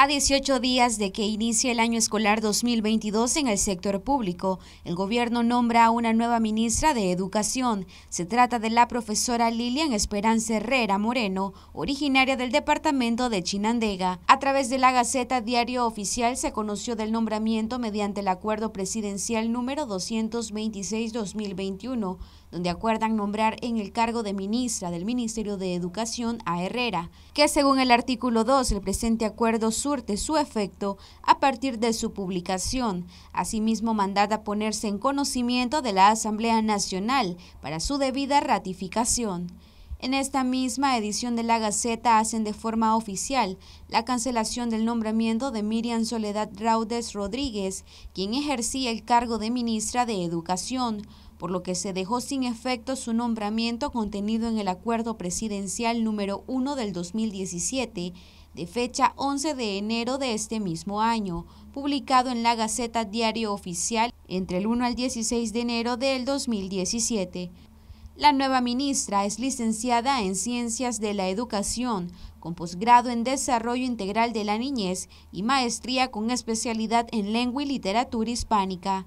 A 18 días de que inicie el año escolar 2022 en el sector público, el gobierno nombra a una nueva ministra de Educación. Se trata de la profesora Lilian Esperanza Herrera Moreno, originaria del departamento de Chinandega. A través de la Gaceta Diario Oficial se conoció del nombramiento mediante el acuerdo presidencial número 226-2021, donde acuerdan nombrar en el cargo de ministra del Ministerio de Educación a Herrera, que según el artículo 2 del presente acuerdo su efecto a partir de su publicación. Asimismo, mandada a ponerse en conocimiento de la Asamblea Nacional para su debida ratificación. En esta misma edición de la Gaceta hacen de forma oficial la cancelación del nombramiento de Miriam Soledad Raudes Rodríguez, quien ejercía el cargo de ministra de Educación por lo que se dejó sin efecto su nombramiento contenido en el Acuerdo Presidencial número 1 del 2017, de fecha 11 de enero de este mismo año, publicado en la Gaceta Diario Oficial entre el 1 al 16 de enero del 2017. La nueva ministra es licenciada en Ciencias de la Educación, con posgrado en Desarrollo Integral de la Niñez y maestría con especialidad en Lengua y Literatura Hispánica.